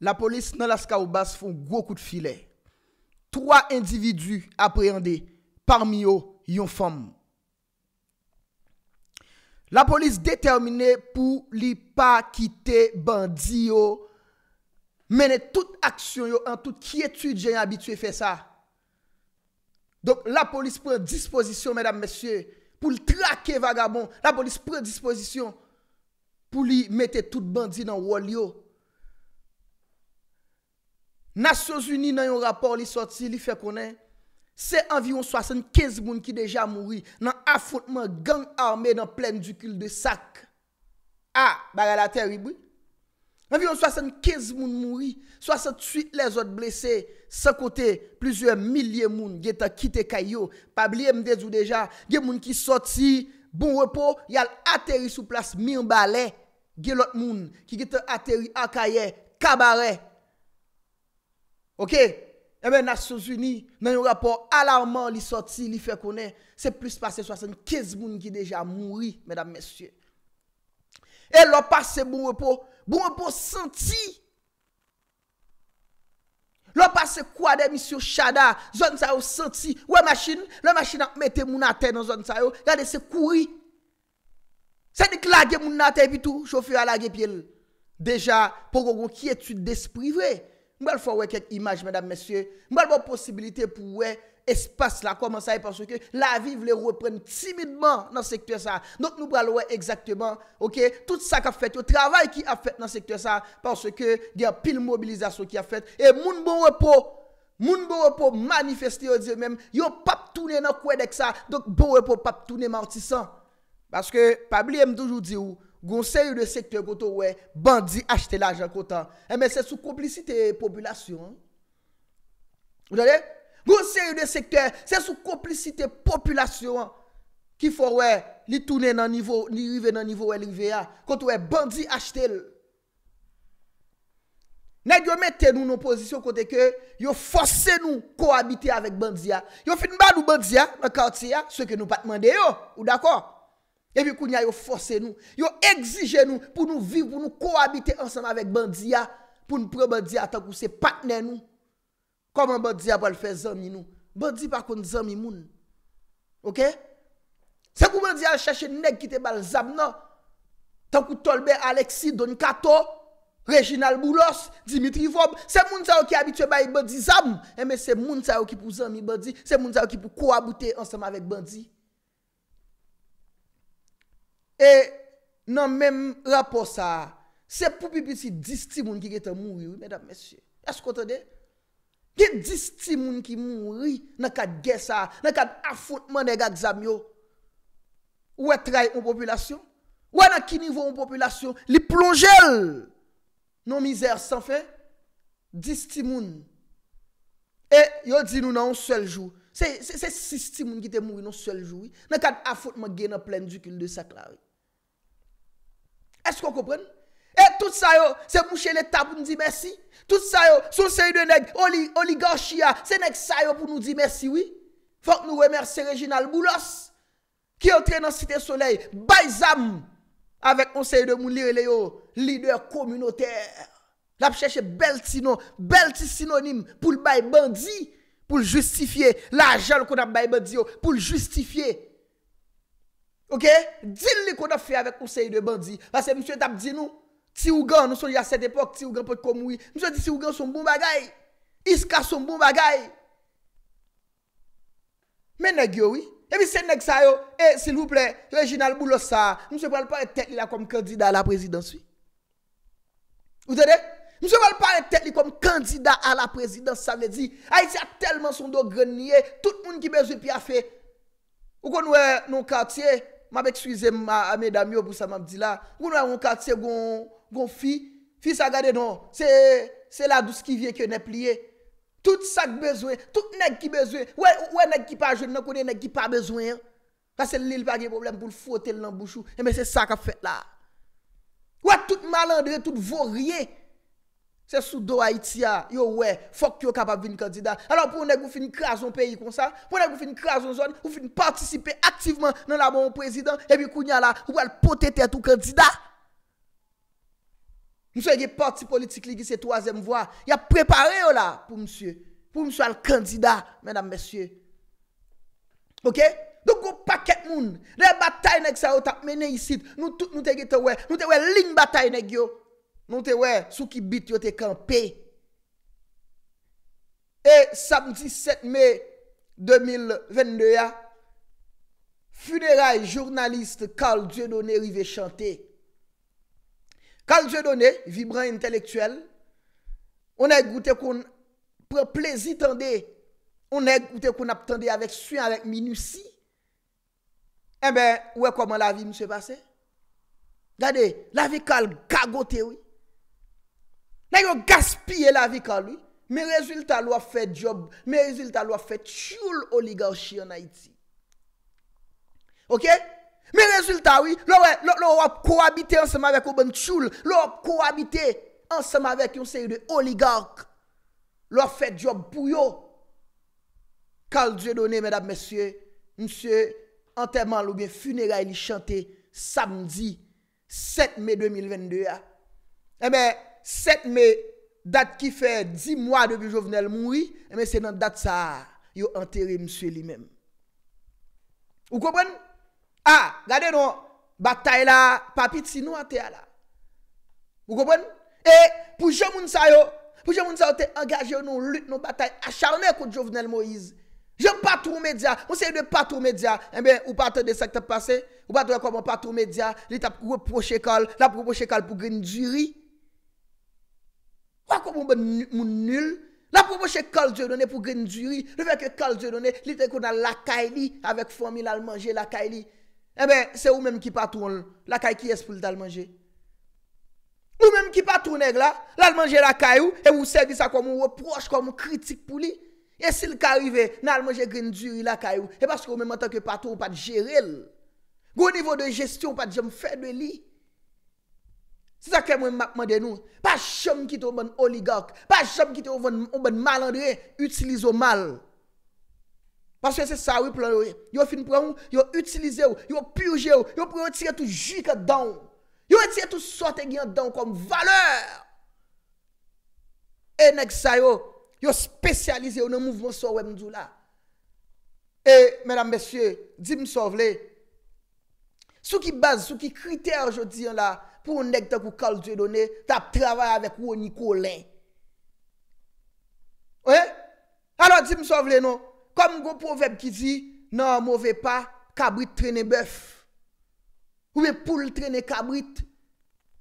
La polis nan la ska ou bas foun gwo kout filè. Troa individu apreande parmi yo yon fom. La polis determine pou li pa kite bandi yo. Mene tout aksyon yo an tout kietu dje yon abitue fe sa. Don la polis pren disposisyon medan mesye pou li trake vagabon. La polis pren disposisyon pou li mette tout bandi nan woli yo. Nasyon Zuni nan yon rapor li soti li fe konen, se anviron 75 moun ki deja mouri nan afotman gang arme nan plen du kyl de sak. Ha, ah, ba la la teribri. Anviron 75 moun mouri, 68 lezot blese, se kote, plizye milye moun ge ta kite kayo, pabliye mdez ou deja, ge moun ki soti, bon repo, yal ateri sou plas mir balè, ge lot moun ki ge ta ateri akaye, kabarey, Ok? Emen, eh Nasyon Zuni, nan yon rapor alarmant li soti, li fe konen, se plus pase 75 moun ki deja mouri, medan mesye. E lopase moun wepo, moun wepo senti. Lopase kwa de misyo chada, zon sa yo senti. Wey masin, le masin ap mette moun ate nan zon sa yo, yade se kouri. Se dik lage moun ate pi tou, chofi a lage pi el. Deja, pou gongo ki etu desprive e. Mbèl fò wè kèk imaj mèdame mèsyè, mbèl wè posibilité pou wè espas la kòman sa e pòsò kè la viv lè wè pren timidman nan sektuè sa. Donk nou bral wè ekzaktèman, ok, tout sa kòfèt, bon bon yo travay ki a fèt nan sektuè sa, pòsò kè di apil mobilizasyon ki a fèt. E moun bò wè pò, moun bò wè pò manifesti yo diyo mèm, yo pap toune nan kòdèk sa, donk bò bon wè pò pap toune martisan. Pòsò kè, pabli mdoujou diyo wè. Gon se yon de sektor koto we bandi achete la ajan kota. Eh, Eme se sou komplicite populasyon. Ou jade? Gon se yon de sektor se sou komplicite populasyon. Ki fwa we li toune nan nivou, li yive nan nivou we li yive ya. Koto we bandi achete le. Ne gyo mette nou nou posisyon kote ke yo fwase nou kou habite avek bandi ya. Yo fin ba nou bandi ya, nan kaot si ya, se ke nou pat mande yo. Ou dako? epi kou nya yo force nou, yo exige nou pou nou viv ou nou kou habite ansanm avèk bandiya, pou nou pre bandiya tan kou se patnen nou, koman bandiya pou al fè zami nou, bandiya pa kon zami moun, ok, se kou bandiya al chache neg ki te bal zam nan, tan kou Tolbert, Alexis, Doni Kato, Reginald Boulos, Dimitri Vaub, se moun sa yo ki habite bayi bandi zam, e me se moun sa yo ki pou zami bandi, se moun sa yo ki pou kou habite ansanm avèk bandi, E nan men rapor sa, se pou pipi si disti moun ki gete moun yoy, medan mesye. As kote de? Ge disti moun ki moun yoy nan kat ge sa, nan kat afotman e gag zamyo. Ou e trai yon populasyon? Ou e nan ki nivou yon populasyon? Li plonjel! Non mizer san fe? Disti moun. E yo di nou nan yon sel jou. Se disti moun ki te moun yon sel jou. Nan kat afotman gen nan plen dik yon de sakla yoy. Esk kon kopren? E tout sa yo, se mouche leta pou nou di mersi? Tout sa yo, sou sey de neg oligorshiya, se neg sa yo pou nou di mersi, oui? Fok nou remersi Reginald Moulos, ki entre nan site soleil, bay zam! Avek konsey de mou lir le yo, lider komunote. Nap cheche bel ti no, bel ti sinonim pou l bay bandi, pou l justifiye la jal kon ap bay bandi yo, pou l justifiye. Ok? Din li kou da fè avè konsey de bandi. Basè, msè tap di nou. Ti Ougan, nou son li a set epok. Ti Ougan pot komoui. Msè di, si Ougan son bon bagay. Iska son bon bagay. Men nè gyo, oui. Ebi, sè nè gsa yo. E, sil voup lè. Reginald Boulossard. Msè pren l'pare tek li la kom kandida a la prezidansi. Ou tè de? Msè pren l'pare tek li kom kandida a la prezidansi. Sa me di. A iti a telman son do grenye. Tout moun ki me zupi a fè. Ou kon nou e nou kantye Mabek swize ma ame damyo pou sa mabdi la. Goun wè yon katsè goun fi. Fi sa gade non. Se la dous ki vie ke ne pliye. Tout sak bezwe. Tout neg ki bezwe. Wè neg ki pa jen, nan kone neg ki pa bezwe. Kase lè lè lè pa gen problem pou l'fote lè nan bouchou. Eme se sak ap fèt la. Wè tout malandre, tout vorye. Eme se sak ap fèt la. Se sou do Haitia, ah. yo we, fok oh, yo kapap vin kandida. Alors pou ou neg wou fin krason peyi kon sa, pou ou neg wou fin krason zon, wou fin partisipe aktiveman nan la moun prezident, epi kounya la, wou wè l potete tou kandida. Mse yge parti politik li gise toazem vwa, ya prepare yo la pou mse, pou mse wè l kandida, menam mesye. Ok? Donk wou paket moun, de batay neg sa wota, menen yisid, nou te wè ling batay neg yo. Non te wè, sou ki bit yo te kampe. E samdi 7 mey 2022, fuderaj jurnaliste Karl Diodoné ri ve chante. Karl Diodoné, vibran intelektuel, onè goutè kon pre plezi tende, onè goutè kon ap tende avèk suy avèk minousi. Eh e bè, wè koman la vi mi se pase? Gade, la vi Karl gagote wè. Nan yo gaspye la vi kan li. Men rezultat lo a fè job. Men rezultat lo a fè tchoul oligarchi an Haiti. Ok. Men rezultat wè. Lo wè. Lo wè kou habite ansèm avèk ou bèn tchoul. Lo wè kou habite ansèm avèk yon sèri de oligarch. Lo wè fè job pou yo. Kal djè donè mèdap mèsyè. Mèsyè. Antèman lou bè funera ili chante. Samdi. Sèt mè 2022. E mè. 7 mai, dat ki fè 10 mwa debi Jovenel mounri, eme se nan dat sa yo anteri mswe li men. Ou kopwen? A, gade nou, batay la, papit si nou anteri la. Ou kopwen? E, pou jè moun sa yo, pou jè moun sa yo te angaje nou lout nou batay, achalne kout Jovenel Moïse. Jè patrou media, moun se yo de patrou media, eme eh ou bon, patou de sa kte pase, ou patou ya kou moun patrou media, li tap wè poche kal, la pou wè poche kal pou gen di ri. Ou akou moun bè moun nul? La pou bò chè kal djè nonè pou gen djuri, lè fè ke kal djè nonè, lè tè kon nan lakay li, avèk fòmi lal manje lakay li. E bè, sè ou mèm ki patoun lakay ki es pou lal manje. Ou mèm ki patoun lèk la, lal manje lakay ou, e ou sè di sa kwa moun reproche, kwa moun kritik pou li. E sè lè kwa rive, nan lal manje gen djuri lakay ou, e baskè ou mèm anta ke patoun pat jere lè. Gou nivou de jestyon pat jem fè de li. Se sa ke mwen makman den nou, pa chom kit ou mwen oligak, pa chom kit ou bon, mwen bon malandre, utilize ou mal. Paswe se sa ou plan ou, yo fin pou an ou, yo utilize ou, yo purje ou, yo pou yo tire tou jika dan, yo tire tou sote gyan dan kom valeur. E neg sa yo, yo spesyalize ou nan mouvment so wèm djou la. E, mèdam besye, di msov le, sou ki baz, sou ki kriter jò diyan la, pou non? non, ou nèk te kou kal djè donè, ta pravè avèk ou ou Nikolè. Ouè? Ano, di msòv lè nou, kom mou go pou veb ki di, nan, mou ve pa, kabrit trenè bèf. Ou ve pou lè trenè kabrit.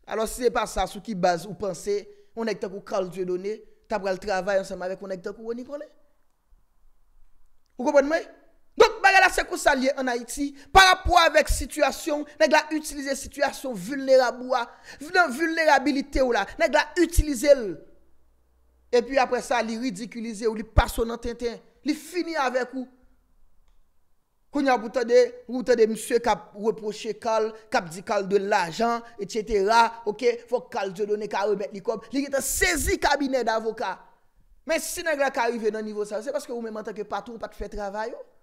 Ano, se se pa sa sou ki baz ou panse, ou nèk te kou kal djè donè, ta pral travè ansèm avèk ou nèk te kou ou Nikolè. Ou kompon mwen? Ou konpon mwen? Donk baga la seko sa liye an Haiti, parapwa avek sitwasyon, neg la utilize sitwasyon vulneraboua, vulnerabilite ou la, neg la utilize l. E pi apre sa li ridiculize ou, li paso nan ten ten, li fini avek ou. Koun ya boutade, boutade msye ka reproche kal, ka pdi kal de lajan, et cetera, ok, fok kal djodo ne ka remet li kom, li geta sezi kabine d'avoka. Men si neg la ka arrive nan nivou sa, se paske ou men manteke patou, pat fè travay ou, oh?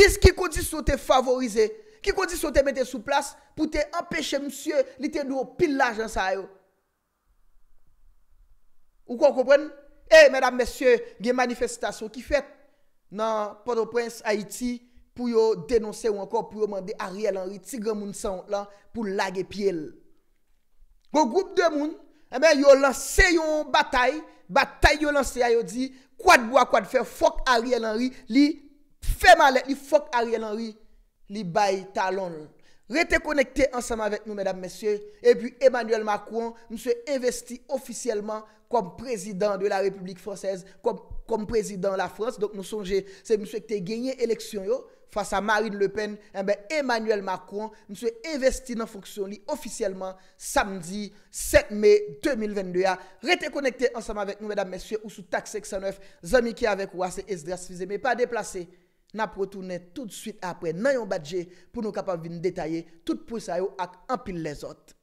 Dis ki kou di sou te favorize, ki kou di sou te mette sou plas pou te empeshe msye li te nou pil la jan sa yo. Ou kon kompren? E, eh, mèdame, mèsye, gen manifestasyon ki fèt nan Port-au-Prince, Haiti, pou yo denonse ou ankon pou yo mande Ariel Henry, Tigre Mounson, lan pou lage pielle. Gon goup de moun, emè, eh yo lansè yon batay, batay yo lansè a yo di, kwa dbo a kwa dfe, fok Ariel Henry, li... Fais mal, il faut Ariel Henry, li baye talon. Restez connectés ensemble avec nous, mesdames, messieurs. Et puis Emmanuel Macron, monsieur investi officiellement comme président de la République française, comme, comme président de la France. Donc nous songez, c'est monsieur qui a gagné l'élection face à Marine Le Pen. Et eh ben, Emmanuel Macron, monsieur investi dans la fonction officiellement samedi 7 mai 2022. Ah, restez connectés ensemble avec nous, mesdames, messieurs, ou sous taxe 609. amis qui avec vous, ah, c'est Esdras mais pas déplacé. Na protounen tout suite apre nan yon badje pou nou kapav vin detaye tout pou sa yo ak anpil le zot.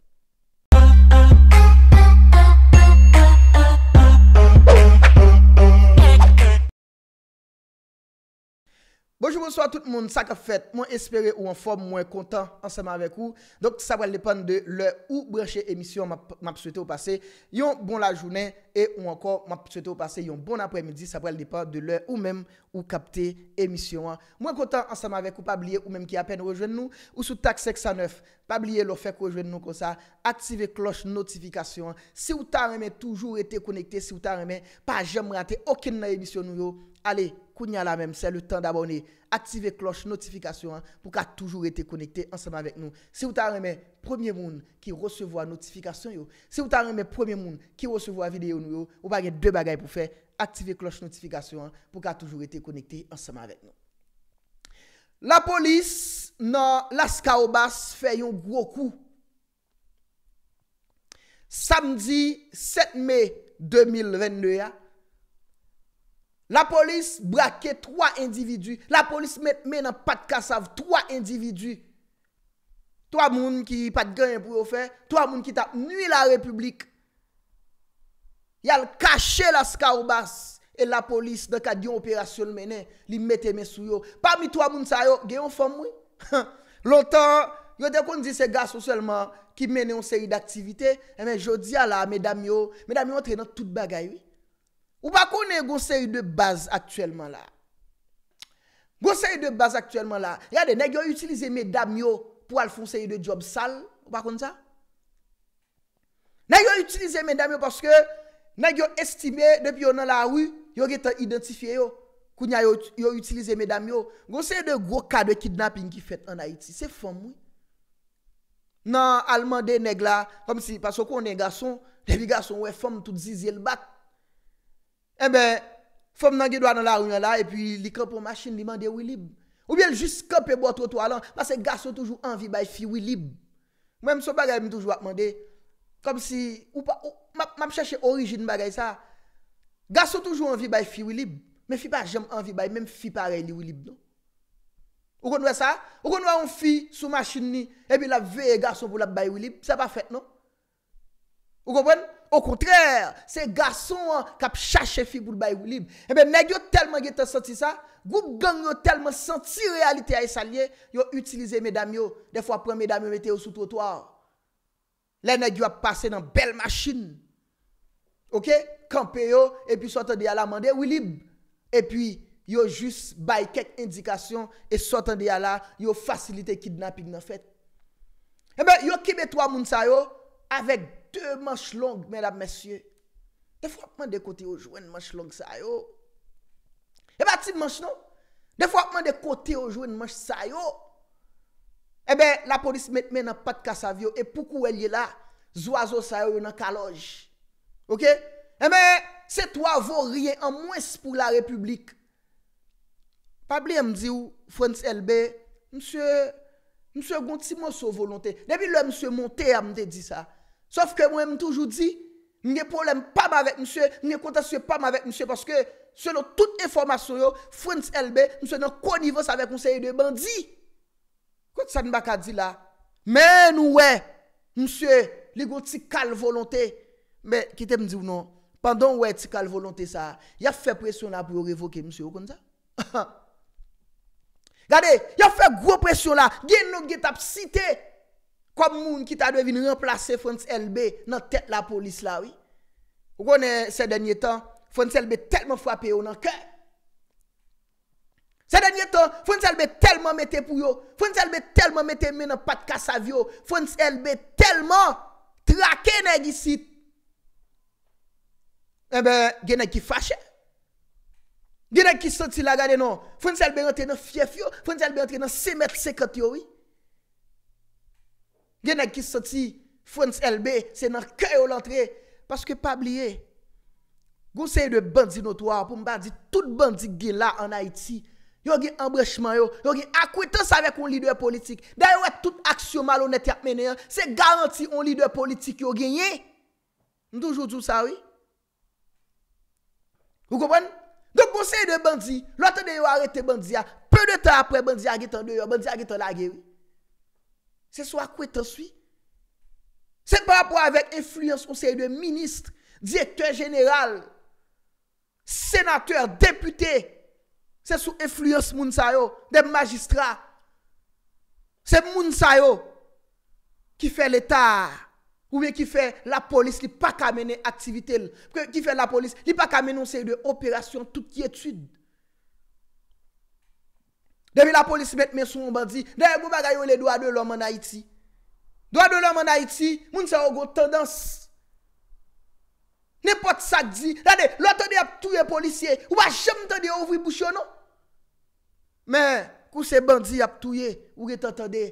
Bonjou bonsoy a tout moun, sak a fèt, mwen espere ou an fòm mwen kontan ansem avèk ou Donk sa prèl depan de lè ou breche emisyon m ap souwete ou pase Yon bon la jounè e ou ankon m ap souwete ou pase yon bon apremidi sa prèl depan de lè ou mèm ou kapte emisyon Mwen kontan ansem avèk ou pabliye ou mèm ki apèn rejwen nou ou sou tak 609 Pabliye lò fèk rejwen nou kon sa, aktive kloche notifikasyon Si ou ta remè toujou etè konekte, si ou ta remè pa jèm rate okèn nan emisyon nou yo, alè Koun ya la men, se le tan d'abone, aktive kloche notifikasyon pou ka toujou ete konekte anseman vek nou. Se ou ta reme premye moun ki resevo a notifikasyon yo, se ou ta reme premye moun ki resevo a videyo nou yo, ou bagen de bagay pou fe, aktive kloche notifikasyon pou ka toujou ete konekte anseman vek nou. La polis nan las kaobas feyon gwo kou. Samdi 7 mey 2022 ya. La polis brake 3 individu. La polis men nan pat kasav 3 individu. 3 moun ki pat gen yon profen. 3 moun ki tap nwi la republik. Yal kache la skarbas. E la polis nan ka gen yon operasyon menen. Li mette men sou yo. Parmi 3 moun sa yo, gen yon fom wii. Lontan, yo dekoun di se ga soselman ki menen yon seri d'aktivite. E men jodi ala, me dam yo, me dam yo tre nan tout bagay wii. Ou pa konen gonsen yon de base aktuelman la? Gonsen yon de base aktuelman la? Yade, nek yon utilize medam yo pou al fonsen yon de job sal? Ou pa konen sa? Nek yon utilize medam yo paske nek yon estime depi yon nan la wou, yon getan identifiye yo kou nyan yon utilize medam yo. Gonsen yon de gwo ka de kidnapping ki fet an Haiti, se fom wou? Nan, alman de neg la, kom si, pasko konen gason, tebi gason wè fom tout zizye l bak, E eh bè, fòm nan gèdwa nan la rounè la, e pi li kèp ou machin li mande wili. Ou bè jis kèp e bò trotwa lan, mase gaso toujou anvi bay fi wili. Mèm sou bagay mi m'm toujou ak mande, kom si, ou pa, mèm chèche orijin bagay sa. Gaso toujou anvi bay fi wili, mèm fi pa jèm anvi bay, mèm fi parey non? ni wili. Ou kon wè sa? Ou kon wè ou fi sou machin ni, e pi la vè e gaso pou la bay wili, se pa fèt non? Ou kon pren? Ou kontrèr, se gason an, kap chache fi pou l'bay wilib. Ebe, eh negyo telman ge te senti sa, goup gang yo telman senti realite a esalye, yo utilize medam yo, defwa pran medam yo mete eh yo sou trotoar. Le negyo a pase nan bel masin. Ok, kampe yo, e pi sotan di ala mande wilib. E pi, yo jis bay kek indikasyon, e sotan di ala, yo fasilite kidnapping nan fet. Ebe, yo kibetwa moun sa yo, avek banyan, Mache long mè la mè sye De fwa pman de kote yo jwen mache long sa yo E ba ti mache nou De fwa pman de kote yo jwen mache sa yo E be la polis met men an pat kasa vyo E pouk ou el ye la Zwa zo sa yo yon an kaloj Ok E be se to avon rye an mwes pou la republik Pabli m di ou Frans LB Mse Mse gonti mwen sou volante Debi lè mse monte amde di sa Sof ke mwen mwen toujou di, mwen gen problem pa m avèk msè, mwen gen kontasyon pa m avèk msè, paske selon tout informasyon yo, fwens elbe, msè nan konivos avèk mseye de bandi. Kwa tsa n baka di la? Men ou wè, msè, ligo ti kal volontè. Men, kite m di ou non, pandon wè ti kal volontè sa, ya fè presyon la pou yo revoke msè yo konza. Gade, ya fè gro presyon la, gen nou get ap site, kom moun ki ta dwe vin yon plase Fons LB nan tet la polis eh la, oui. Ou kon se denye tan, Fons LB telman fwape yo nan kè. Se denye tan, Fons LB telman mette pou yo, Fons LB telman mette men nan pat kas avyo, Fons LB telman trake neg isi. Ebe, genè ki fache. Genè ki sot si la gade nou, Fons LB yon te nan fyef yo, Fons LB yon te nan semet sekat yo, oui. Genèk ki soti front elbe, se nan kè yo lantre. Paske pa bliye, gounseye de bandi notwa, pou mba di, tout bandi gen la an Haiti, yo gen embrèchman yo, yo gen akwitans avek ou lidwe politik, den yo wet tout aksyon malounet yapmènen, se garanti ou lidwe politik yo genye. Ndoujou djou sa wè? Ou komwen? Donk gounseye de bandi, lote de yo arete bandi ya, peu de tan apre bandi ya gitande yo, bandi ya gitande la genye. Se sou akwet answi? Se pa apwa avèk efluyans moun sayo de ministre, direktor general, senatèr, deputè, se sou efluyans moun sayo de magistrat. Se moun sayo ki fè l'Etat, ou mè ki fè la polis li pa kamene aktivitèl, ki fè la polis li pa kamene moun sayo de operasyon tout yetud. Devi la polisi bet men sou moun bandi. Deve goun bagayoun le doa de lom an Haiti. Doa de lom an Haiti, moun sa yon goun tendans. Nipot sa di. Dade, loutan di ap touye polisye. Ouwa jem tan di ouvri boucho nou. Men, kou se bandi ap touye. Ouwe tan tan de.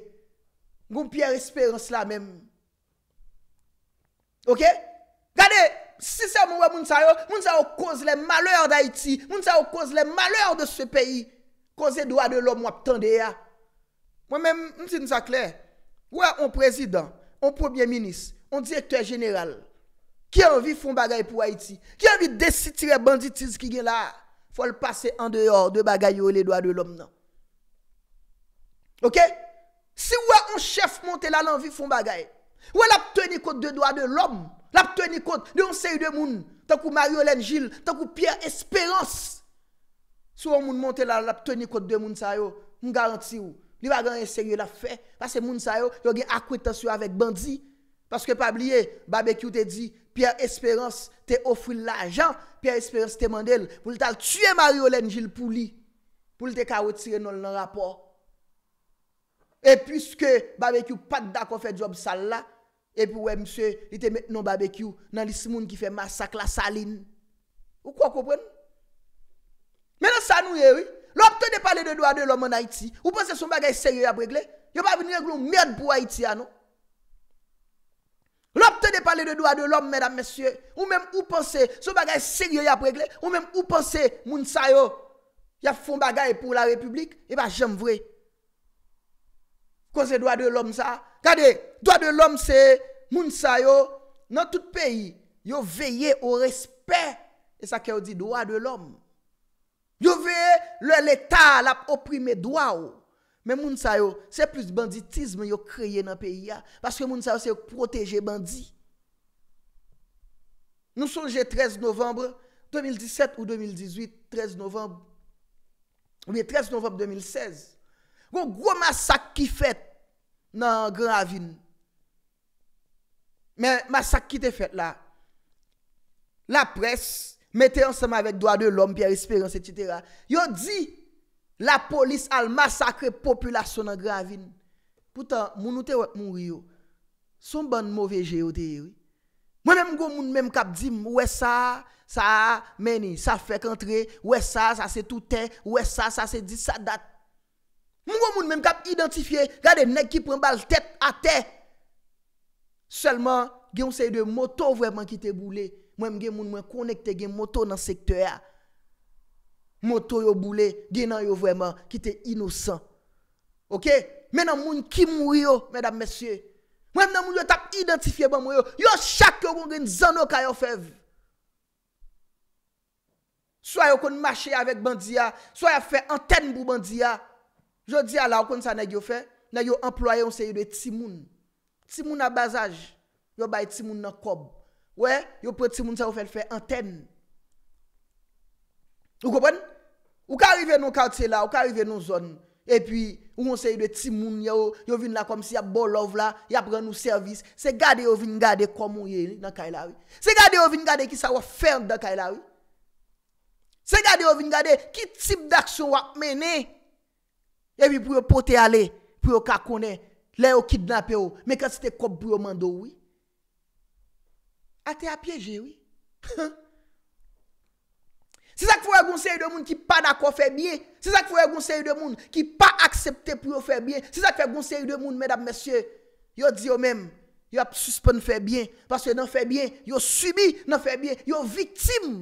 Goun pier esperans la men. Ok? Dade, si se moun wè moun sa yon, moun sa yon kouz le malèr d'Haiti. Moun sa yon kouz le malèr de se peyi. Koze doa de lom wap tende ya. Mwen men, mwen ti nou sa kler, wè an prezident, an premier minis, an direktor general, ki anvi fon bagay pou Haiti, ki anvi desitre banditis ki gen la, fol pase an deor de bagay yo le doa de lom nan. Ok? Si wè an chef monte la l'anvi fon bagay, wè l'ap teni kote de doa de lom, l'ap teni kote de yon sey de moun, tankou Mario Lengil, tankou Pierre Espérance, Sou moun monte lalap toni kote de moun sa yo, moun garanti ou. Li bagan enseye la fe. Pase moun sa yo, yo gen akwetansyo avek bandi. Pase ke pabliye, barbecue te di, Pierre Esperance te ofri la ajan, Pierre Esperance te mandel, pou li tal tue Mariolène Gilles Pouli, pou li te karotire nol nan rapor. E pwiske barbecue pat da kon fe job sal la, e pou we mswe li te met non barbecue nan li si moun ki fe masak la salin. Ou kwa koupwen? Lopte de pale ah, non? de doa de lom en Haiti Ou pense sou bagay seyo ya bregle Yo pa vinye glou mèd pou Haiti anou Lopte de pale de doa de lom Mèdam mesye Ou mèm ou pense sou bagay seyo ya bregle Ou mèm ou pense moun sa yo Ya foun bagay pou la republik E eh ba jem vre Kose doa de lom sa Kade doa de lom se Moun sa yo Nan tout peyi yo veye ou respè E sa kè ou di doa de lom Yo ve l'Etat la opri me dwa ou. Men moun sa yo, se plus banditisme yo kreye nan peyi ya. Baske moun sa yo se yo proteje bandi. Nou sonje 13 novembre 2017 ou 2018, 13 novembre. Ouye 13 novembre 2016. Gwo masak ki fet nan gran avin. Men masak ki te fet la. La presse. mette ansama vek doa de l'om, pier espérance, etc. Yo di, la polis al masakre populasyon an gravine. Poutan, moun ou te wè moun riyo, son ban mouvè jè yo te yoy. Mwenè mwen moun mèm kap di, mwen sa, sa, meni, sa fèk antre, mwen sa, sa se toutè, mwen sa, sa se di, sa dat. Mwen mwen moun mèm kap identifiye, gade nek ki pren bal tèt a tè. Sèlman, gen se de moto vwèman ki te boulè. Mwen gen moun mwen konekte gen mwoto nan sekte ya Mwoto yo boule genan yo vweman ki te inosan Ok? Menan moun ki mwoyo, menan mesye Mwenan moun yo tap identifiye ban mwoyo Yo chak yo kon gen zan yo ka yo fev Swa yo kon mache avek bandiya Swa yo fe anten bo bandiya Yo di ala kon sa ne yo fe Ne yo employe yon se yo de timoun Timoun na bazaj Yo bay timoun nan kob Ouè, yo pou ti moun sa ou fèl fè anten. Ou kopon? Ou ka rive nou karte la, ou ka rive nou zon. E pi, ou monsè yi de ti moun yo, yo vin la kom si ya bolov la, ya pren nou servis. Se gade yo vin gade komon ye nan kay la ou. Se gade yo vin gade ki sa ou fèl nan kay la ou. Se gade yo vin gade ki tip d'aksyon wak mène. E pi pou yo pote ale, pou yo kakone, le yo kidnap yo, mekansi te kop pou yo mando oui. Ate apieje, oui. Si sa ki foye gounse yu de moun ki pa dako febyen. Si sa ki foye gounse yu de moun ki pa aksepte pou yo febyen. Si sa ki foye gounse yu de moun, mèdap mèsye, yo di yo mèm, yo ap suspèn febyen. Pase yo nan febyen, yo subi nan febyen. Yo vitim.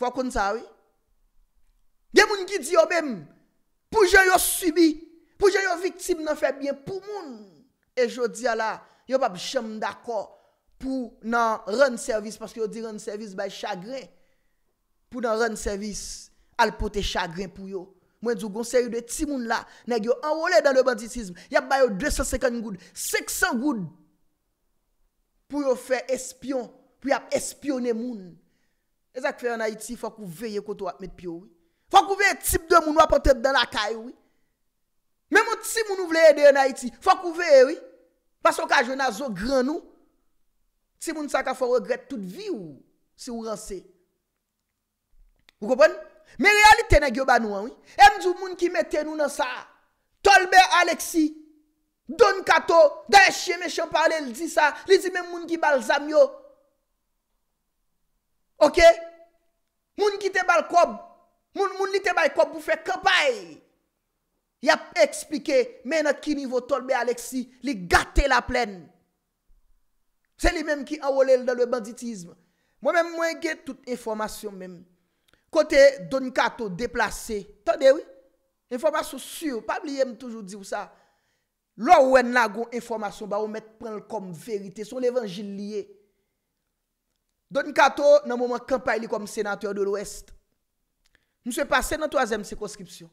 Foye kon sa, oui. Gen moun ki di yo mèm, pou jen yo subi, pou jen yo vitim nan febyen, pou moun. E jodi ala, yo bab jem dako pou nan ron servis, paske yo di ron servis bay chagren, pou nan ron servis, al pote chagren pou yo, mwen djou gonseri de ti moun la, neg yo anwole dan le banditism, yap bayo 250 goud, 600 goud, pou yo fe espyon, pou yap espyone moun, ezak fe anayiti, fok ou veye koto ap met piyo, fok ou veye tip de moun wap apotep dan la kay, mwen moun ti moun ou vle yede anayiti, fok ou veye, paske yo ka jenazo granou, Se moun sa ka fò regret tout vi wou, se wou ran se. Wou kopon? Me realite nan gyoban wou an wou. Em djou moun ki me ten wou nan sa. Tolbe Aleksi, don kato, daye chie me chan pale l di sa. Li zi men moun ki bal zam yo. Ok? Moun ki te bal kob, moun li te bay kob pou fe kapay. Yap eksplike menat ki nivou Tolbe Aleksi li gate la plen. Se li menm ki anwolel dan le banditisme. Mwen menm mwenge tout informasyon menm. Kote Don Kato deplase. Tande wè? Informasyon sur. Pabli yèm toujou diw sa. Lò wè nan goun informasyon ba ou mèt prenl kom verite. Son l'evangil liye. Don Kato nan moun mwen kampay li kom senatèr de l'Ouest. Mwen se pase nan toazèm se konskripsyon.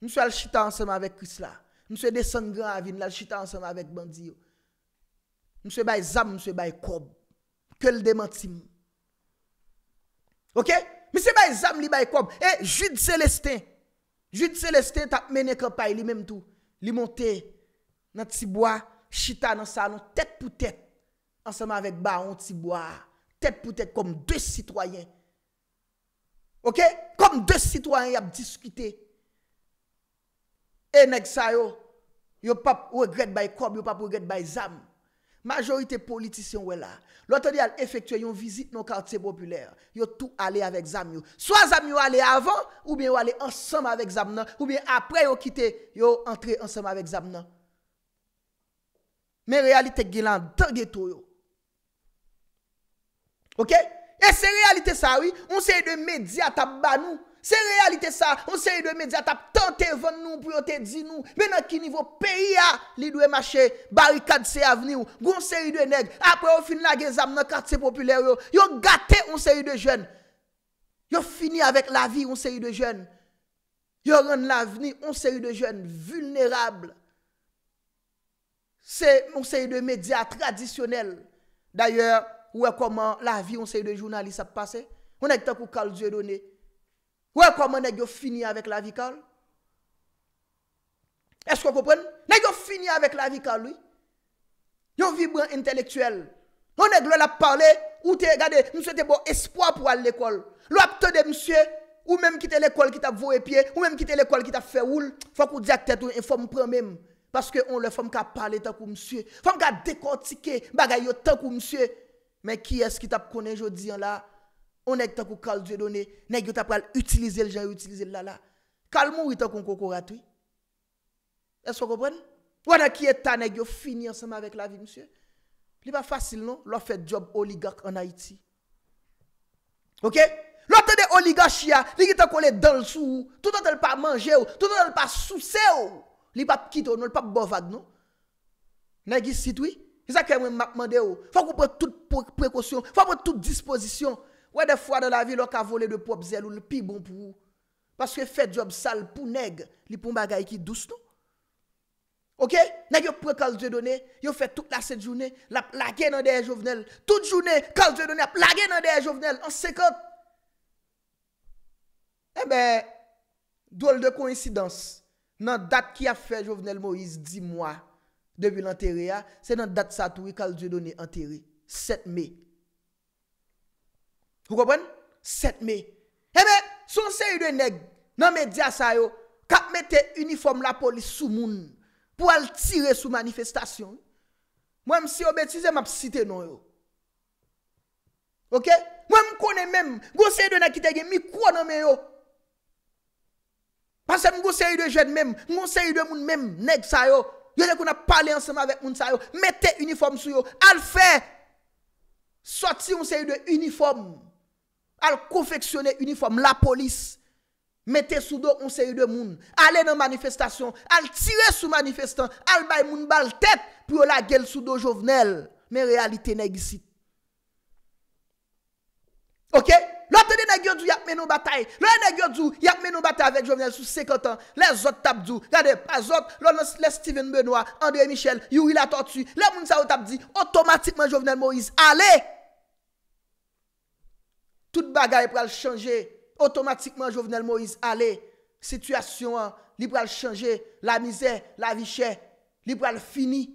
Mwen se alchita ansèm avèk Chris la. Mwen se desangran avèk. Mwen se alchita ansèm avèk bandi yo. Mse bay zam, mse bay koum. Kèl demantim. Ok? Mse bay zam li bay koum. Eh, jid selestè. Jid selestè tap mène kapay li mèm tou. Li monte nan tibwa, chita nan salon, tèt pou tèt. Anseman vek ba, an tibwa. Tèt pou tèt, kom dè sitwayen. Ok? Kom dè sitwayen yap diskite. Eh, neg sa yo, yo pap wèkret bay koum, yo pap wèkret bay zam. Ok? Majorite politisyon wè la. Lote di al efektue yon vizit nou karte populèr. Yo tou ale avek zam yo. So a zam yo ale avan, ou bien yo ale ansam avek zam nan. Ou bien apre yo kite, yo entre ansam avek zam nan. Men realite gilan, terge tou yo. Ok? E se realite sa wè, moun se yon de medya tabanou. Se realite sa, on se yi de media tap tante von nou pou yote di nou. Menan ki nivou peyi a li dwe mache barikad se aveni ou. Gon se yi de neg, apre ou fin la ge zam nan kart se populer yo. Yo gate on se yi de jen. Yo fini avèk la vi on se yi de jen. Yo ron la veni on se yi de jen vulnerable. Se on se yi de media tradisyonel. D'ayor, ouè koman la vi on se yi de jounalise ap pase. Konek tan pou kal dje donè. Ouè koman nèk yo fini avèk la vikal? Esk wè kopen? Nèk yo fini avèk la vikal, ouè? Yo vibran entelektuel. Ouè nèk lò lèp parle, ou te gade, msè te bon espoi pou al l'ekol. Lò ap te de msè, ou mèm kite l'ekol ki tap vowe pie, ou mèm kite l'ekol ki tap fè oul, fòk ou diak tèt ou, e fòm prè mèm. Paske on lè fòm ka pale ta kou msè. Fòm ka dekontike bagay yo ta kou msè. Mè ki esk ki tap konen jodi an la? Onèk ta kou kal dwe donè, nèk yo ta pral utilize l jan, utilize l lala. Kal moun wè ta kou kou korat wè. Eswa kou pren? Wè nan ki etan, nèk yo fini ansama avèk la vi, msè. Li pa fasil, non? Lo fè job oligak an Haiti. Ok? Lo tè de oligak chia, li ki ta kou lè dan l sou, tout an tel pa manje ou, tout an tel pa sou se ou. Li pa pkito, non, li pa bofad, non. Nèk ki sit wè, ki sa kè mwen makman de ou, fòk wè tout prekosyon, fòk wè tout dispozisyon Ouè de bon fwa de non? la vi lò ka vole de pop zèl ou l'pi bon pou ou. Paske fè job sal pou neg li pou magay ki dous nou. Ok? Neg yo pre kalje donè, yo fè tout la sèdjounè, la plage nan deye jovenel. Tout jounè, kalje donè, eh la plage nan deye jovenel. An sèkot. Ebe, drôle de koinsidans. Nan dat ki a fè jovenel Moïse, di mwa, debi l'enterre ah, ya, se nan dat sa tou e kalje donè enterre. Sèt mey. Ou kopwen? Set me. Ebe, sou se yu de neg, nan me diya sa yo, kap me te uniform la polis sou moun, pou al tire sou manifestasyon. Mwen msi obetize map site non yo. Ok? Mwen mkone menm, gwo se yu de nakitege, mi kwa nan men yo. Pase mwen gwo se yu de jen menm, mwen se yu de moun menm, neg sa yo, yo de kou na pale ansama vek moun sa yo, me te uniform sou yo, al fe, soti mwen se yu de uniform, al konfeksyonè uniform, la polis, metè soudo onseye de moun, ale nan manifestasyon, al tire sou manifestan, al bay moun bal tèt, pou la gel soudo jovenel, men realite neg isi. Ok? Lote de negyo djou yap men nou batay, le negyo djou yap men nou batay avek jovenel sou sekantan, le zot tap djou, le Steven Benoit, Andre Michel, Youi La Tortue, le moun sa ou tap di, otomatikman jovenel Moise, ale konfeksyonè, tout bagay pou al chanje, otomatikman Jovenel Moïse ale, sitwasyon an, li pou al chanje, la mize, la viche, li pou al fini,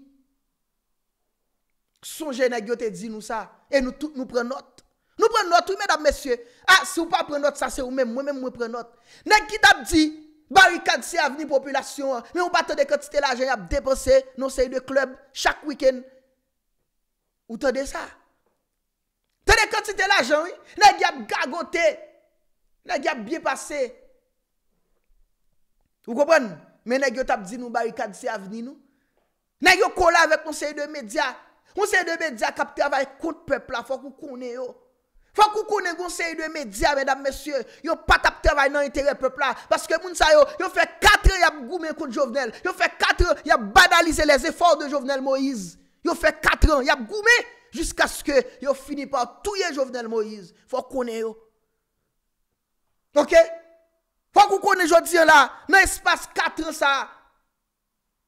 sonje nan gyo te di nou sa, e nou pren not, nou pren not, ah, ou men ap mesye, a, sou pa pren not sa, se ou men, mwen men mwen pren not, nan ki tap di, barikad se avni populasyon an, men ou pa te de kote se te la jen ap depose, nou se y de klub, chak wiken, ou te de sa, Fene, kante te la jan, yon yon yon yon gagote, yon yon yon biye pase. Yon kopen, men yon tap di nou barikadise aveni nou. Yon yon kola avek konsey de media. Konsey de media kap trabay kont pepla, fwa kou kounen yon. Fwa kou kounen konsey de media, mèdame, mèsyè, yon pa tap trabay nan yon tere pepla. Baske moun sa yon, yon fè katre yon goumen kont jovenel. Yon fè katre yon banalize les efor de jovenel Moïse. Yon fè katre yon, yon goumen. Jisk aske yo fini pa ou touye jovenel Moïse. Fwa kone yo. Ok? Fwa kou kone jodi yo la. Nan espas 4 ansa.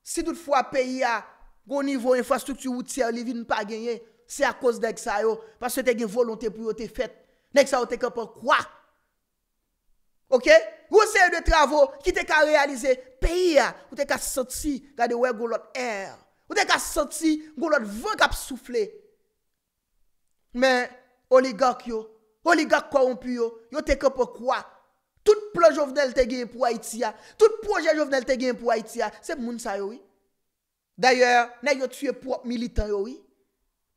Si dout fwa peyi ya. Gouni vou infrastrukti ou ti a livi nou pa genye. Se a kos dek sa yo. Pas se te gen volonte pou yo te fet. Nek sa yo te kepo kwa. Ok? Goun se yo de travou. Ki te ka realize. Peyi ya. Goun te ka santi. Gade we goulot er. Goun te ka santi. Goulot veng ap souffle. Men oligak yo, oligak kwa yon pi yo, yo teke pou kwa. Tout plon jovenel te gen pou Haiti ya, ah. tout proje jovenel te gen pou Haiti ya, ah. se moun sa yo. D'ayor, nan yo tue pou ap militan yo yo,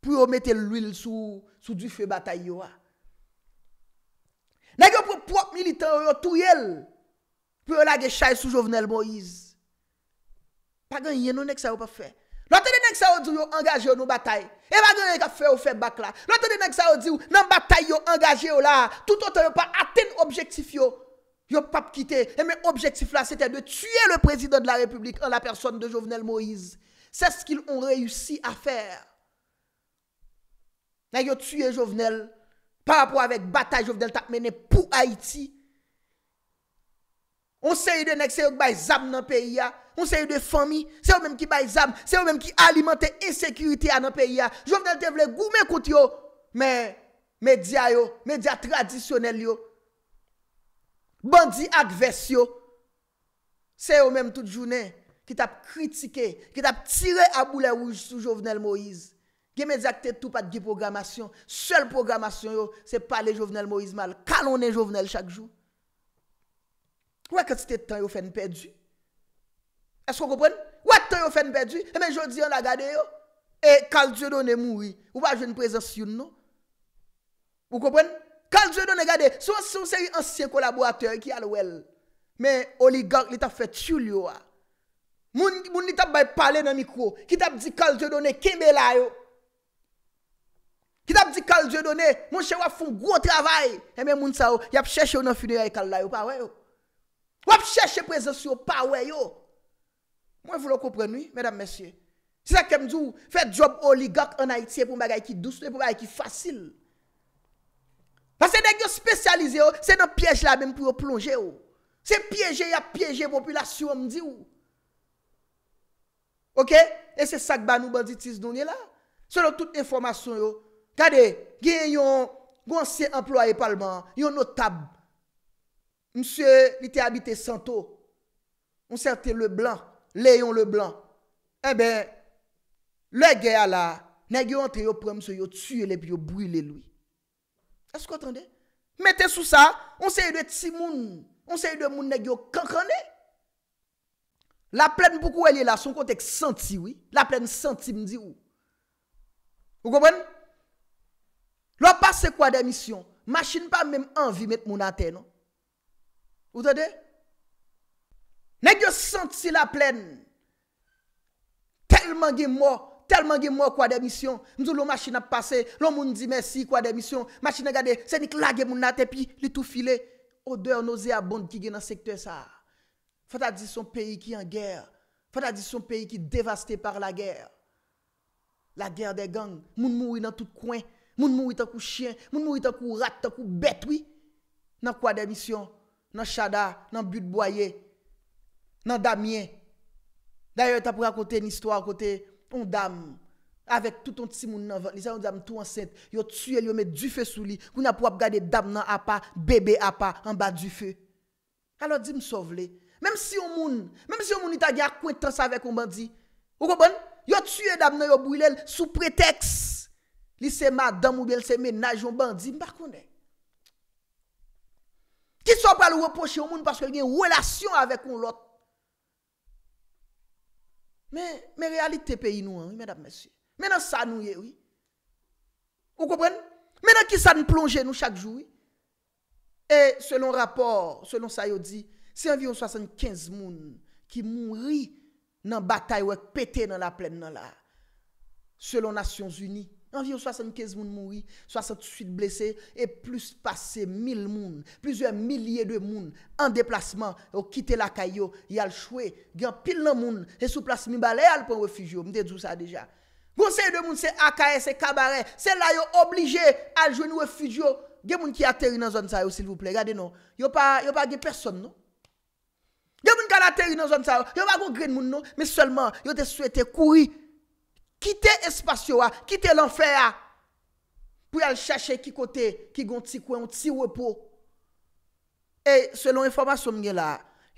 pou yo mete l'uil sou du fe batay yo. Nan yo pou pou ap militan yo yo tou yel, pou yo lage chay sou jovenel Moïse. Pagan yen non, nou nek sa yo pa fey. Lote de nek sa ou di ou yo angaje ou nou batay. E ba de nek a fe ou fe bak la. Lote de nek sa ou di ou nan batay yo angaje ou la. Toutote yo pa aten objektif yo. Yo pap kite. E men objektif la se te de tuye le prezident de la republik an la person de Jovenel Moïse. Se skil on reyusi a fer. Nan yo tuye Jovenel. Parapro avèk batay Jovenel ta mene pou Haiti. On se y de nek se yo k bay zam nan periya. Moun se yon de fami, se yon menm ki bay zam, se yon menm ki alimante ensekirite anan peyi ya. Jouvenel te vle gou menkout yo, men media yo, media tradisyonel yo. Bandi ak ves yo. Se yon menm tout jounen ki tap kritike, ki tap tire abou la wouj sou Jouvenel Moïse. Gen menm zakte tout pat di programasyon. Sèl programasyon yo, se pale Jouvenel Moïse mal. Kalon en Jouvenel chak jou. Wè kwen se te tan yo fen pe djou. Esko koupen? Wat to yo fen pedri? Emen, eh jodi yon la gade yo. E, kal djodone moui. Ou pa joun prezasyon nou? Ou koupen? Kal djodone gade. Sou seri ansye kolaboratoy ki al wel. Men, oligark li ta fe tsyou li yo a. Eh moun li ta bay pale nan mikro. Kitap di kal djodone kimbe la yo. Kitap di kal djodone moun che wap foun gwo travay. Emen, moun sa yo. Yap chèche yon an fideyay kal la yo. Pa we yo. Wap chèche prezasyon. Pa we yo. Mwen vou lò komprè nou, mèdam mèsyè. Se sa kem djou, fè job oligak an Haiti pou mwagay ki doust, pou mwagay ki fasil. Pase nèk yo spesyalize yo, se nan pièj la mèm pou yo plonje yo. Se pièjè, ya pièjè, populasyon mdi yo. Ok? E se sakba nou banditise donye la. Se lò tout informasyon yo. Kade, gen yon gwen se employe palman, yon notab. Msyè, mwen li te habite santo. Mwen se ate le blan. Lè yon le blan. Ebe, eh lè gè a la, nè gè yon tè yon prèm se yon tue lè pi yon brilè lou. Est-ce ki otende? Mète sou sa, on se yon dè ti moun, on se yon dè moun nè gè yon kankande. La plèn poukou elè la, son kontèk senti wè. La plèn senti mè di wè. Ou gopèn? Lò pa se kwa demisyon? Mâchin pa mèm anvi mèt moun atè, non? Ou tè dè? Ou tè dè? Nè gyo santi si la plèn. Telman gen mò, telman gen mò kwa demisyon. Mzou lò machina pase, lò moun di mèsi kwa demisyon. Machina gade, senik lage moun natepi, li tou file. Odeur nosea bond ki gen nan sekte sa. Fata di son peyi ki an gèr. Fata di son peyi ki devasté par la gèr. La gèr de gang, moun moui nan tout kwen. Moun moui tan kou chien, moun moui tan kou rat, tan kou betwi. Nan kwa demisyon, nan chada, nan but boyè. nan damyen. Daya yo ta pou rakote nistwa akote un dam, avek touton ti si moun nan van, lise yon dam tou anset, yo tsuye li yo me du fe sou li, kou na pou ap gade dam nan apa, bebe apa, an ba du fe. Kalo di msov le, mem si yon moun, mem si yon moun ita gya kwen tan sa vek ou bandi, ou kou bon, yo tsuye dam nan yo bouylel, sou preteks, lise ma dam ou bel se menaj ou bandi, mba kou ne. Ki sop alo wopoche yon moun, paske li gen yon welasyon avek ou lot, Men, men realite pe inou an, men ap mesye. Men an sa nou ye, oui. Ou kopren? Men an ki sa nou plonge nou chak jou, oui. E, selon rapport, selon sa yo di, se an viyon 75 moun ki moun ri nan batay wèk pete nan la plen nan la. Selon Nations Unies. environ 75 moun mouri, 68 blessés et plus passé 1000 moun, plusieurs milliers de moun en déplacement, ont quitté la caillou, y a choué, gen pile de moun et sous place mi balé al pour refuge, m'te dit ça déjà. Conseil de moun c'est AKS c'est cabaret, c'est là yo obligé à jouer refuge. Gen moun qui atterri dans zone ça s'il vous plaît, regardez non. Yo pas yo pas personne non. Gen moun qui atterri dans zone ça, yo pas de grain moun non, mais seulement yo te souhaité courir Kite espasyon, kite l'enfer pou yal chache ki kote ki gon tsi kwen, yon tsi wepo. E, selon informasyon mwenye la,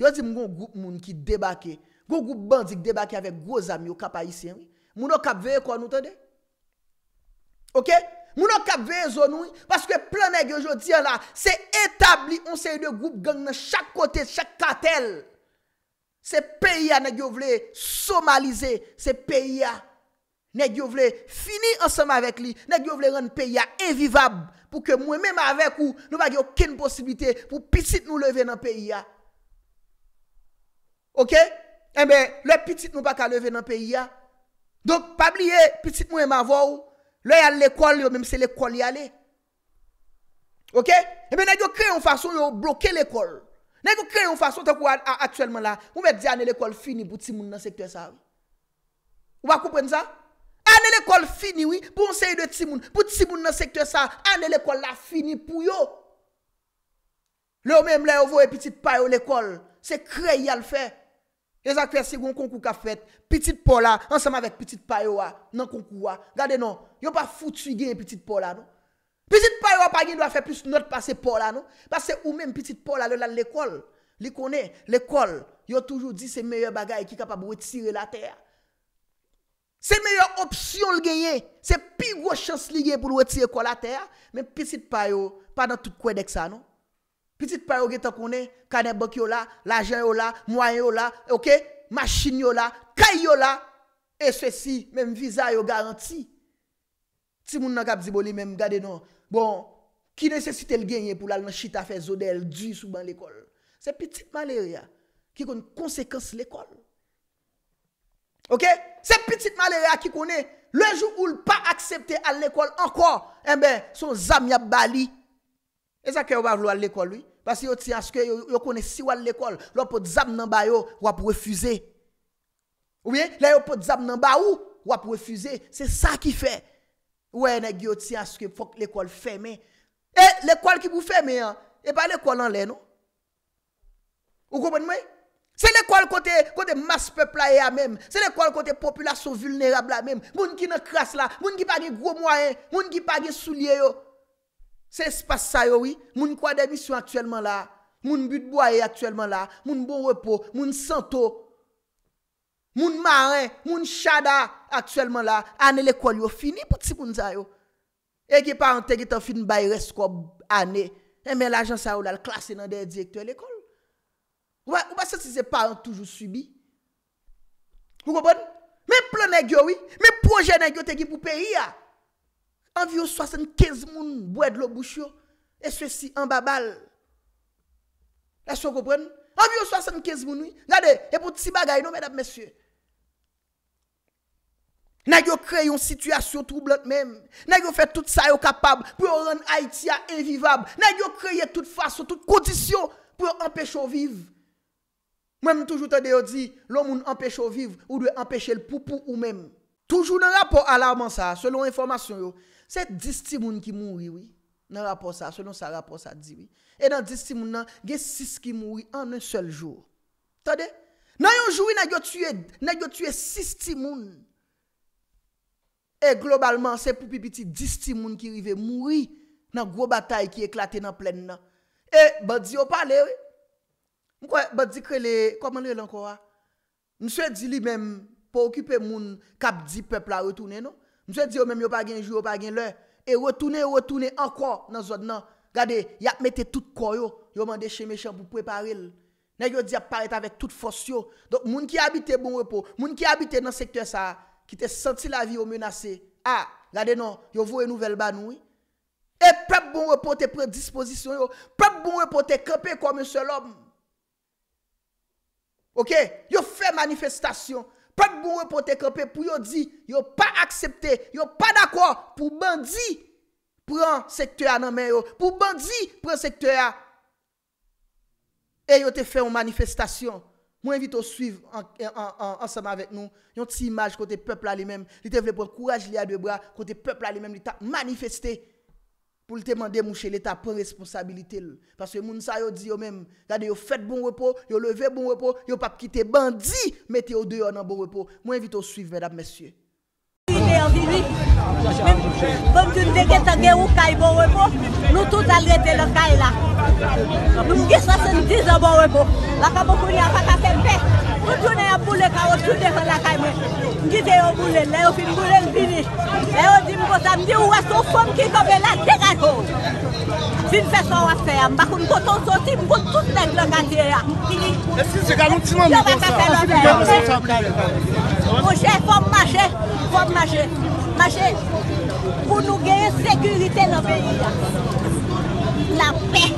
yon di mwen goun goup moun ki debake, goun goup bandik debake avek gwo zami yon kapayisyen. Moun yon kapveye kwa, nou tande? Ok? Moun yon kapveye zon nou, paske plan neg yo jodi yon la, se etabli yon se yon goup gang nan chak kote, chak katel. Se peyi yon neg yo vle, somalize se peyi yon Nèk yo vle fini ansem avèk li Nèk yo vle renn pè ya evivab Pou ke mwen mè mè avèk ou Nou pa ge okin posibite Pou pitit nou leve nan pè ya Ok? Eh e mè lè pitit nou pa ka leve nan pè ya Donk pabli e pitit mwen mè avè ou Lè yal lè kol yo Mèm se lè kol yalè Ok? E eh mè nèk yo kre yon fason yo bloke lè kol Nèk yo kre yon fason te kou ad atwèlman la Mwen mè di ane lè kol fini Bouti moun nan sekte sav Mwen mè kou pren zan? Ane l'ekol fini wè, pou anseye de Tsimoun. Pou Tsimoun nan sekte sa, ane l'ekol la fini pou yo. Le ou mèm la yo vò e piti payo l'ekol. Se kre yal fè. E zak fè segoun konkou ka fèt. Piti payo la, ansèm avèk piti payo la, nan konkou la. Gade nan, yo pa foutu gen piti payo la nou. Piti payo la pa gen do a fè plus not pas se payo la nou. Pas se ou mèm piti payo la, le lan l'ekol. Li konè, l'ekol. Yo toujou di se meyè bagay ki kapab wè tire la tèr. Se mèye opsyon l genye, se pi wò chans li genye pou l wè ti ekwa la tè ya, mèm piti payo, pa nan tout kwen dek sa nou. Piti payo genye takonè, kane bèk yo la, la jè yo la, mwa yo la, ok, machin yo la, kè yo la, e sè si, mèm viza yo garanti. Ti moun nan kap ziboli mèm gade nou, bon, ki nè sè sitè l genye pou l al nan chita fè zode, el di sou ban l ekol. Se piti malè rè ya, ki kon konsekans l ekol nou. Ok, se pitit malere a ki konen, lejou ou l pa aksepte al lekol ankon, enbe, eh son zam yap bali. E sa ke yo wav l wale lekol lui? Pasi yo ti anske, yo konen si wale lekol, lopo zam nan bayo, wap wefuse. Ou bien, lopo zam nan bayo, wap wefuse, se sa ki fe. Ou ene, yo ti anske, fok lekol fe men. E, lekol ki bou fe men, e pa lekol anle nou. Ou konen mwen? Se le kwa l kote mas pepla e a mem, se le kwa l kote populasyon vulnerab la mem, moun ki nan kras la, moun ki pa gen gro mwaen, moun ki pa gen soulye yo. Se espase sa yo, moun kwa denisyon aktuelman la, moun butboua e aktuelman la, moun bon repo, moun santo, moun marin, moun chada aktuelman la, ane l ekol yo, fini pou tsi pou nza yo. E ki pa ante ki tan fin bay resko ane, e men la jansan yo la l klasi nan dey direktor l ekol. Ou ba se se se pa an toujou subi? Ou gobon? Men plo negyo oui? Men proje negyo tegi pou peyi ya? Anvi yo sasen kez moun Bwèd lo bouchyo E se si an babal E se yo gobon? Anvi yo sasen kez moun oui? Nade, e pou tsi bagay nou mèdap mèsyo Nade yo krey yon situasyon Troublot mèm Nade yo fè tout sa yo kapab Pwè yo ren Aitia evivab Nade yo kreyye tout fason, tout kodisyon Pwè yo empèch yo viv Mwen toujou tade yo di, loun moun empèche ou viv, ou dwe empèche l'poupou ou mèm. Toujou nan rapor alarmant sa, selon informasyon yo. Se disti moun ki mouri, nan rapor sa, selon sa rapor sa diwi. E nan disti moun nan, ge sis ki mouri an en sel jou. Tade, nan yon joui nan yo tue, nan yo tue sis ti moun. E globalman, se poupi piti disti moun ki rive mouri nan gwo batay ki eklate nan plen nan. E, ba di yo pale wey. Mwen kwa, ba di kre le, kwa mande lanko a? Mwen se di li menm pou okipe moun kap di pepla retounen no? Mwen se di yo menm yo pa genjou, yo pa gen lè. E retounen, retounen anko nan zon nan. Gade, yapmete tout kwa yo. Yo mande cheme chan pou prepare l. Nè yo di ap paret avè tout fos yo. Donk moun ki abite bon repo, moun ki abite nan sektyon sa, ki te senti la vi yo menase. A, gade nan, yo vwe nouvel banoui. E pep bon repo te predisposisyon yo. Pep bon repo te kepe kwa mwen se lòm. Ok, yo fè manifestasyon. Pat moun wè pou te krepe pou yo di. Yo pa aksepte, yo pa d'akwa. Pou bandi, pran sekte a nan men yo. Pou bandi, pran sekte a. E yo te fè ou manifestasyon. Mwen evite ou suiv ansama vek nou. Yon ti imaj kote pepl a li men. Li te vle pou kouaj li a de bra. Kote pepl a li men, li ta manifesté. pou l te mande mouche l eta pre responsabilite l. Paske moun sa yo di yo menm, gade yo fet bon repo, yo leve bon repo, yo pa ki te bandi, mette yo deyon nan bon repo. Moun evite yo suiv vèdap mesye. Mwen gen a boule kwa ou sou defen la kayme. Mwen gen yon boule lè yon fin boule lè finish. Yon di mwen kon sa mdi ou aso fom ki kove la tê kaj koum. Fin fè son wafèm. Bakou mwen kon ton sòsi mwen kon tout neg lò katye yon. Yon wakase lò vey. Mwen gen fom mache. Fom mache. Mache. Poun nou geye sekurite lò peyi. La pey.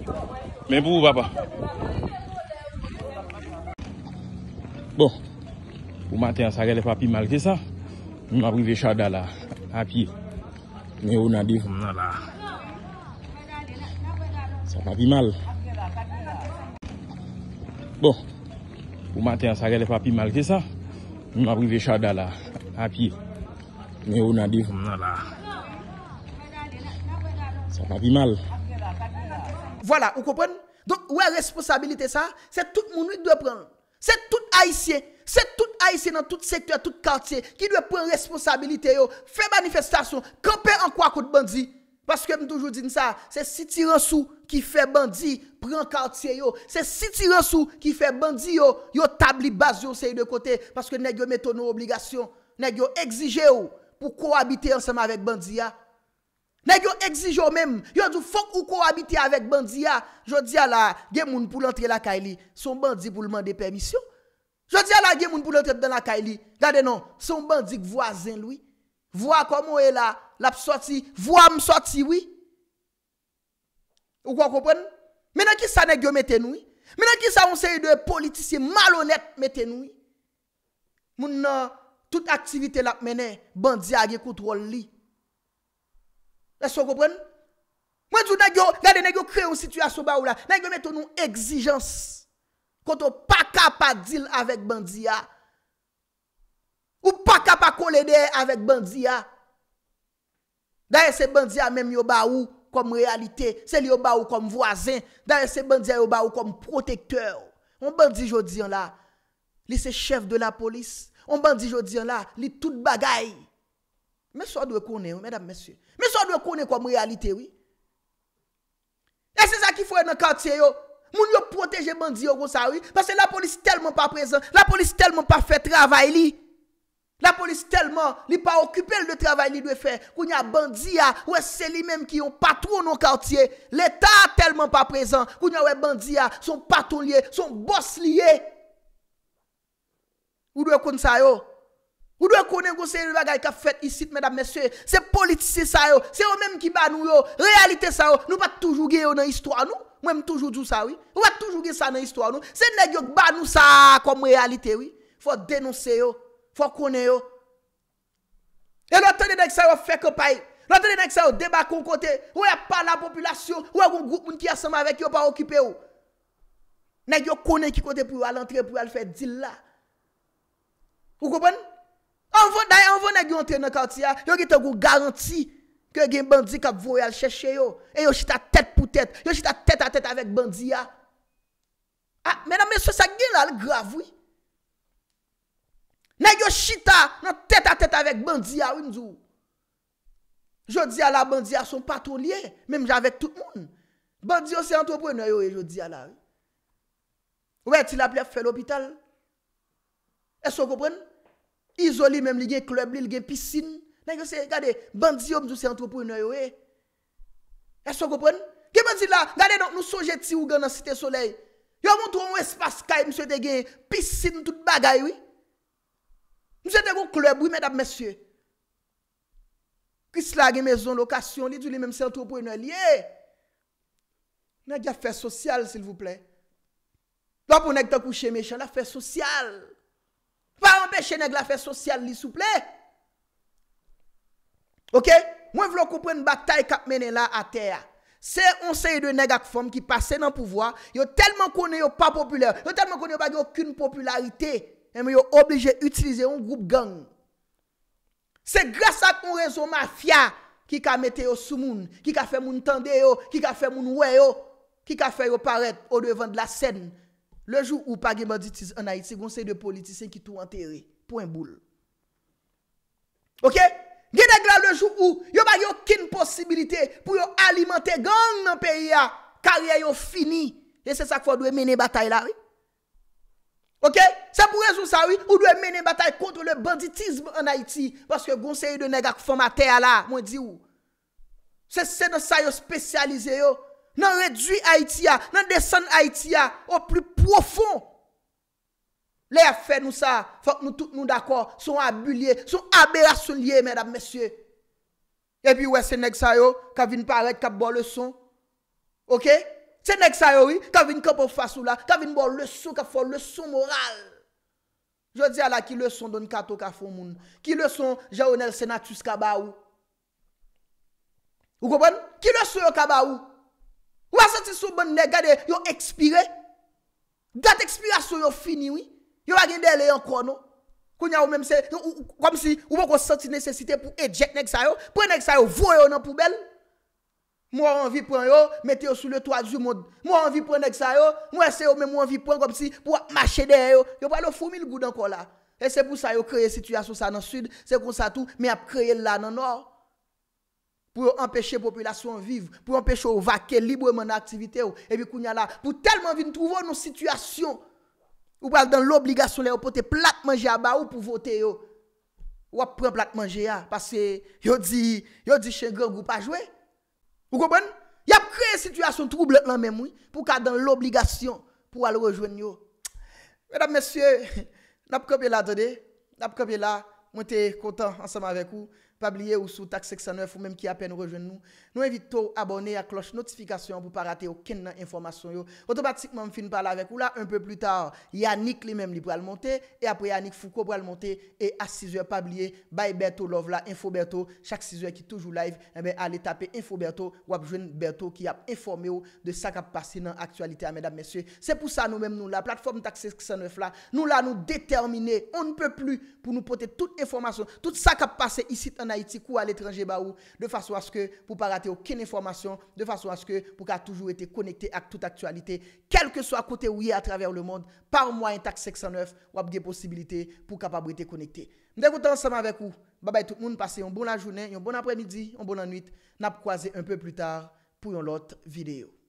Mwen pou ou papa. Bo. Ou mantè an sa gè le papi mal ke sa. Mwen apri vè chada la. A pi. Mwen ou nan di fè mwen la. Sa papi mal. Bo. Ou mantè an sa gè le papi mal ke sa. Mwen apri vè chada la. A pi. Mwen ou nan di fè mwen la. Sa papi mal. Voilà ou kopon. Donk wè responsabilite sa, se tout mouni dwe pran, se tout aisyen, se tout aisyen nan tout sektor, tout kaltye, ki dwe pran responsabilite yo, fè manifestasyon, kampè an kwa kote bandi. Paske m toujou dine sa, se Siti Ransou ki fè bandi pran kaltye yo, se Siti Ransou ki fè bandi yo, yo tabli bas yo se yon kote, paske negyo meto nou obligasyon, negyo egzije yo pou kou habite yon seman vek bandi ya. Nèk yo exij yo mèm, yo di fok ou kou habiti avèk bandi ya, yo di ala, gen moun pou lantre la kaili, son bandi pou lman depermisyon. Yo di ala, gen moun pou lantre la kaili, gade nan, son bandi kvoazen lwi, vwa kwa moun e la, la psoati, vwa msoati wwi. Ou kwa koupen? Menen ki sa nèk yo meten wwi, menen ki sa yon sey de politisye malonet meten wwi. Moun nan, tout aktivite la menen, bandi ya ge koutrol li. E so gopren? Mwen djou nage yo, gade nage yo kre yon situasyon ba ou la, nage yo meto nou egzijans, konton pa kapa dil avèk bandiya, ou pa kapa kolede avèk bandiya, daye se bandiya mèm yo ba ou kom realite, se li yo ba ou kom voazen, daye se bandiya yo ba ou kom protekteur, on bandi jodi an la, li se chef de la polis, on bandi jodi an la, li tout bagay, Meswa dwe konen ou, medam meswe. Meswa dwe konen kom realite ou. E se za ki fwe nan kantye yo. Moun yo proteje bandi yo kon sa ou. Pase la polis telman pa prezant. La polis telman pa fe travay li. La polis telman li pa okupe le travay li dwe fe. Koun ya bandi ya. Ou e se li menm ki yo patrou nan kantye. L'Etat telman pa prezant. Koun ya ou e bandi ya. Son patou liye. Son bos liye. Ou dwe kon sa yo. Ou dwen konen kon se yon bagay ka fèt isit, mèdam mèsyè. Se politisi sa yo. Se yo mèm ki ban nou yo. Realite sa yo. Nou pa toujou ge yo nan histwa nou. Mèm toujou djou sa yo. Nou pa toujou ge sa nan histwa nou. Se negyo ban nou sa kom realite yo. Fò denonsè yo. Fò konen yo. E lò tène neg sa yo fè kopay. Lò tène neg sa yo debakon kote. Ou e pa la popilasyon. Ou e koum gout moun ki asema vek yo pa okipe yo. Negyo konen ki kote pou alantre pou alfè di la. Ou koupen? Anvo nan gen yon tren nan kautiya, yon gen te gou garanti ke gen bandi kap vou yal cheshe yo. E yon chita tet pou tet. Yon chita tet a tet avek bandi ya. A, ah, mena mè sou sa gen lal gravou. Nan yon chita nan tet a tet avek bandi ya ou yon djou. Jodi ya la bandi ya son patou liye. Mem javek tout moun. Bandi yo se antopou yon yo yon e jodi ya la. Ouè, ti la plef fè l'opital? E sou koupren? Izo li menm li gen klub li, li gen piscine. Nan yo se, gade, bandi yo mdou se antropo ino yo e. E so gopon? Gade nan, nou sojeti ou gen nan site solei. Yo moun tou an espas kaj, msou te gen piscine tout bagay, oui? Msou te gen klub, oui, mèd ap mèsye. Kisla gen mezon lokasyon li, di li menm eh. se antropo ino yo e. Nan di afez sosyal, s'il vous plè. Nan pou nan ki ta kouche mechè, nan afez sosyal. Par anbeche neg la fè sosyal li souple. Ok? Mwen vlo koupen batay kap mènen la a tè ya. Se onseye de neg ak fòm ki pase nan pouvoi, yo telman konen yo pa populèr, yo telman konen yo bagi okun popularite, eme yo oblije utilize yon goup gang. Se grasa kon rezo mafya, ki ka metè yo sou moun, ki ka fè moun tendè yo, ki ka fè moun wè yo, ki ka fè yo paret o devan de la sèdn. Lejou ou pa gen banditis an Haïti, se goun se yon politisyen ki tou an teri, pou en boule. Ok? Gen deg la lejou ou, yo ba yo kin posibilite pou yo alimante gang nan periya kar ya yo fini. E se sa kwa dwe mene batay la, oui? Ok? Se mou rejou sa, oui, ou dwe mene batay kontre le banditism an Haïti, paske goun se yon nega kou foma teya la, moun di ou. Se se nan sa yo spesyalize yo, nan rejou Haïti ya, nan desen Haïti ya, ou pli politisyen, Wofon Le ya fe nou sa Fak nou tout nou d'akor Son abu liye Son abe la sou liye Medab mesye E pi wè senek sayo Kavin parek kap bo le son Ok Senek sayo wè Kavin kap ou fwa sou la Kavin bo le son Kap fo le son moral Je di ala ki le son Don kato kap fo moun Ki le son Jaronel Senatus kabaw Ou kopon Ki le son yo kabaw Ou asati sou bon negade Yo ekspire Kavoun Dat ekspirasyon yo fini wè. Yo wè gen de lè yon kon wè. Koun ya wè mèm se, kom si, wè wè kon senti nesesite pou ejek nèk sa yo. Pwen nèk sa yo, vò yo nan poubel. Mwen wè anvi pren yo, metè yo sou lè to adjou mod. Mwen wè anvi pren nèk sa yo, mwen se yo mè mwen wè anvi pren kom si, pou wè machè dey yo. Yo wè lè fò mi lè goudan kon la. E se pou sa yo kreye situasyon sa nan sud, se pou sa tou, mè ap kreye lè nan nord. pou yo empèche populasyon viv, pou yo empèche yo vake libreman aktivite yo, epi kounya la, pou telman vin trouvo nou situasyon, pou pal dan l'obligasyon le yo pote plat manje a ba ou pou vote yo, wap pran plat manje a, pase yo di, yo di chen gen goupa jwe, ou koubon, yap kreye situasyon trouble lan men mou, pou kal dan l'obligasyon, pou al rejwen yo, mèdap mèsyè, nap koube la dade, nap koube la, mwen te kontan ansama vek ou, Pas ou sous Tax 609 ou même qui a peine rejoint nous. Nous invitons à abonner à cloche notification pour ne pas rater aucune information. Automatiquement, je parler avec vous là un peu plus tard. Yannick lui-même pour le monter et après Yannick Foucault pour le monter et à 6h pas oublier bye Berto Love là Info Berto chaque 6h qui toujours live eh ben allez taper Info Berto ou rejoindre Berto qui a informé de ce qui a passé dans l'actualité mesdames messieurs. C'est pour ça nous mêmes nous la plateforme Tax 69 là nous là nous déterminer... on ne peut plus pour nous porter toute information tout ça qui a passé ici haitik ou al etranje ba ou, de fasyon aske pou pa rate okin informasyon, de fasyon aske pou ka toujou ete konekte ak tout aktualite, kelke so akote ou ye atraver le mond, par mwa intak 609 wapge posibilite pou kapabri te konekte. Mdekoutan seman vek ou, babay tout moun, pase yon bon an jounen, yon bon apre midi, yon bon an nit, nap kwaze un peu plu tar pou yon lot videyo.